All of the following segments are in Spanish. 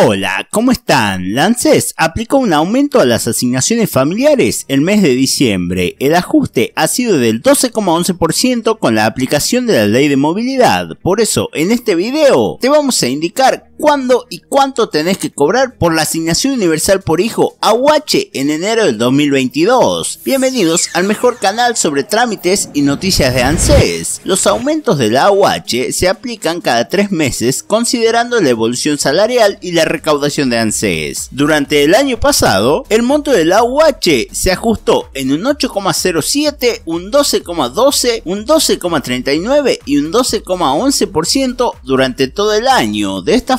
Hola, ¿cómo están? Lances aplicó un aumento a las asignaciones familiares el mes de diciembre. El ajuste ha sido del 12,11% con la aplicación de la ley de movilidad. Por eso, en este video te vamos a indicar cuándo y cuánto tenés que cobrar por la asignación universal por hijo AUH en enero del 2022. Bienvenidos al mejor canal sobre trámites y noticias de ANSES. Los aumentos del la AUH se aplican cada tres meses considerando la evolución salarial y la recaudación de ANSES. Durante el año pasado, el monto del la AUH se ajustó en un 8,07, un 12,12, un 12,39 y un 12,11% durante todo el año. De esta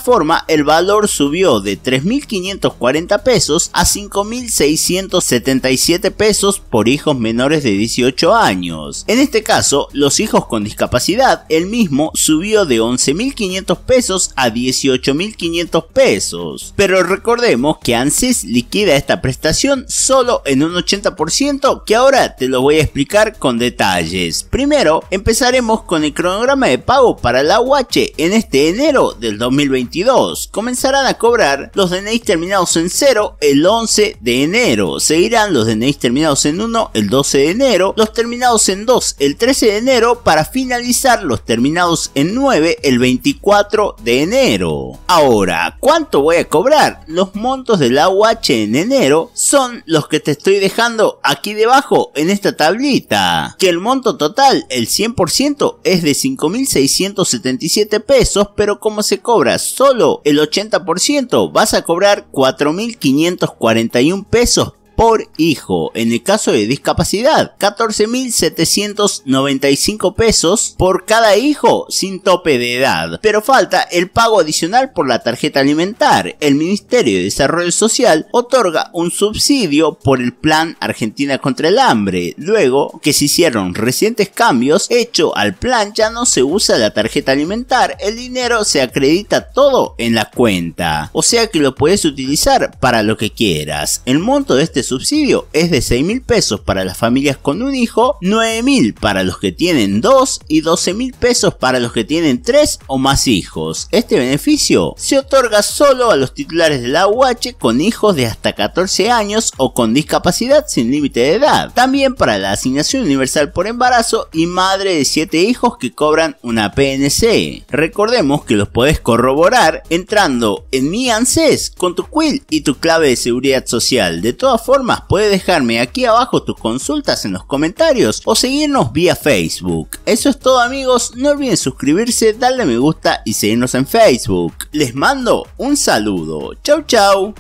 el valor subió de 3.540 pesos a 5.677 pesos por hijos menores de 18 años. En este caso, los hijos con discapacidad, el mismo subió de 11.500 pesos a 18.500 pesos. Pero recordemos que ANSES liquida esta prestación solo en un 80% que ahora te lo voy a explicar con detalles. Primero, empezaremos con el cronograma de pago para la UH en este enero del 2021 Comenzarán a cobrar los DNIs terminados en 0 el 11 de enero. Seguirán los DNIs terminados en 1 el 12 de enero, los terminados en 2 el 13 de enero para finalizar los terminados en 9 el 24 de enero. Ahora, ¿cuánto voy a cobrar? Los montos del AUH en enero son los que te estoy dejando aquí debajo en esta tablita. Que el monto total, el 100% es de 5.677 pesos, pero como se cobra solo solo el 80%, vas a cobrar 4.541 pesos por hijo. En el caso de discapacidad, 14.795 pesos por cada hijo sin tope de edad. Pero falta el pago adicional por la tarjeta alimentar. El Ministerio de Desarrollo Social otorga un subsidio por el Plan Argentina contra el Hambre. Luego que se hicieron recientes cambios hecho al plan ya no se usa la tarjeta alimentar. El dinero se acredita todo en la cuenta. O sea que lo puedes utilizar para lo que quieras. El monto de este subsidio es de 6 mil pesos para las familias con un hijo, 9 mil para los que tienen dos y 12 mil pesos para los que tienen tres o más hijos. Este beneficio se otorga solo a los titulares de la UH con hijos de hasta 14 años o con discapacidad sin límite de edad. También para la asignación universal por embarazo y madre de 7 hijos que cobran una PNC. Recordemos que los podés corroborar entrando en mi ANSES con tu quill y tu clave de seguridad social. De todas formas, más puede dejarme aquí abajo tus consultas en los comentarios o seguirnos vía Facebook. Eso es todo amigos, no olviden suscribirse, darle me gusta y seguirnos en Facebook. Les mando un saludo. Chau chau.